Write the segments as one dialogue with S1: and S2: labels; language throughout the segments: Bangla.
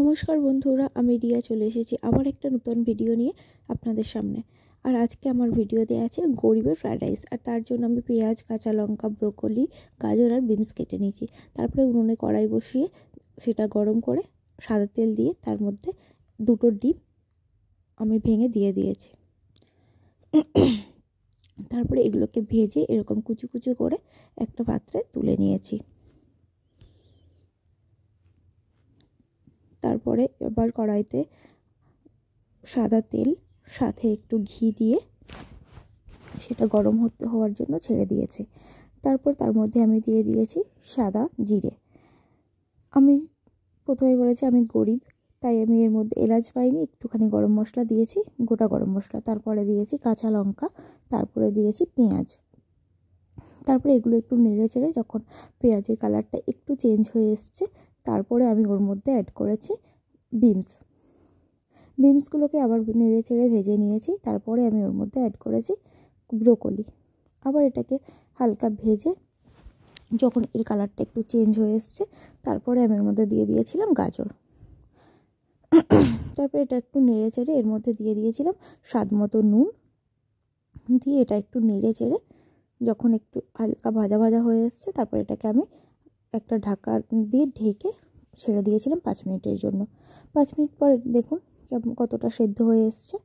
S1: নমস্কার বন্ধুরা আমি রিয়া চলে এসেছি আবার একটা নতুন ভিডিও নিয়ে আপনাদের সামনে আর আজকে আমার ভিডিও দেওয়া আছে গরিবের ফ্রায়েড রাইস আর তার জন্য আমি পেঁয়াজ কাঁচা লঙ্কা ব্রোকলি গাজর আর বিনস কেটে নিয়েছি তারপরে উনুনে কড়াই বসিয়ে সেটা গরম করে সাদা তেল দিয়ে তার মধ্যে দুটো ডিম আমি ভেঙে দিয়ে দিয়েছি তারপরে এগুলোকে ভেজে এরকম কুচু কুচু করে একটা পাত্রে তুলে নিয়েছি তারপরে এবার কড়াইতে সাদা তেল সাথে একটু ঘি দিয়ে সেটা গরম হতে হওয়ার জন্য ছেড়ে দিয়েছে তারপর তার মধ্যে আমি দিয়ে দিয়েছি সাদা জিরে আমি প্রথমে বলেছি আমি গরিব তাই আমি এর মধ্যে এলাচ পাইনি একটুখানি গরম মশলা দিয়েছি গোটা গরম মশলা তারপরে দিয়েছি কাঁচা লঙ্কা তারপরে দিয়েছি পেঁয়াজ তারপরে এগুলো একটু নেড়ে চেড়ে যখন পেঁয়াজের কালারটা একটু চেঞ্জ হয়ে এসছে তারপরে আমি ওর মধ্যে অ্যাড করেছি বিমস বিমসগুলোকে আবার নেড়ে চেড়ে ভেজে নিয়েছি তারপরে আমি ওর মধ্যে অ্যাড করেছি ব্রোকলি আবার এটাকে হালকা ভেজে যখন এর কালারটা একটু চেঞ্জ হয়ে এসছে তারপরে আমি এর মধ্যে দিয়ে দিয়েছিলাম গাজর তারপরে এটা একটু নেড়ে চেড়ে এর মধ্যে দিয়ে দিয়েছিলাম স্বাদ মতো নুন দিয়ে এটা একটু নেড়ে চেড়ে যখন একটু হালকা ভাজা ভাজা হয়ে এসছে তারপর এটাকে আমি একটা ঢাকা দিয়ে ঢেকে ছেড়ে দিয়েছিলাম পাঁচ মিনিটের জন্য পাঁচ মিনিট পরে দেখুন কেমন কতটা সেদ্ধ হয়ে এসছে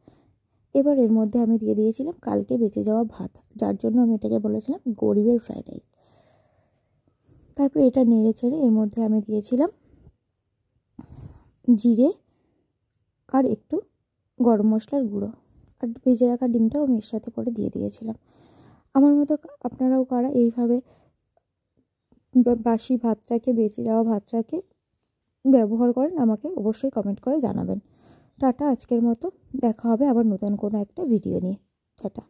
S1: এবার এর মধ্যে আমি দিয়ে দিয়েছিলাম কালকে বেঁচে যাওয়া ভাত যার জন্য আমি এটাকে বলেছিলাম গরিবের ফ্রায়েড রাইস তারপর এটা নেড়ে ছেড়ে এর মধ্যে আমি দিয়েছিলাম জিরে আর একটু গরম মশলার গুঁড়ো আর ভেজে রাখা ডিমটাও আমি এর সাথে করে দিয়ে দিয়েছিলাম আমার মতো আপনারাও কারা এইভাবে বাসি ভাতটাকে বেঁচে যাওয়া ভাতটাকে ব্যবহার করেন আমাকে অবশ্যই কমেন্ট করে জানাবেন টাটা আজকের মতো দেখা হবে আবার নতুন কোনো একটা ভিডিও নিয়ে টাটা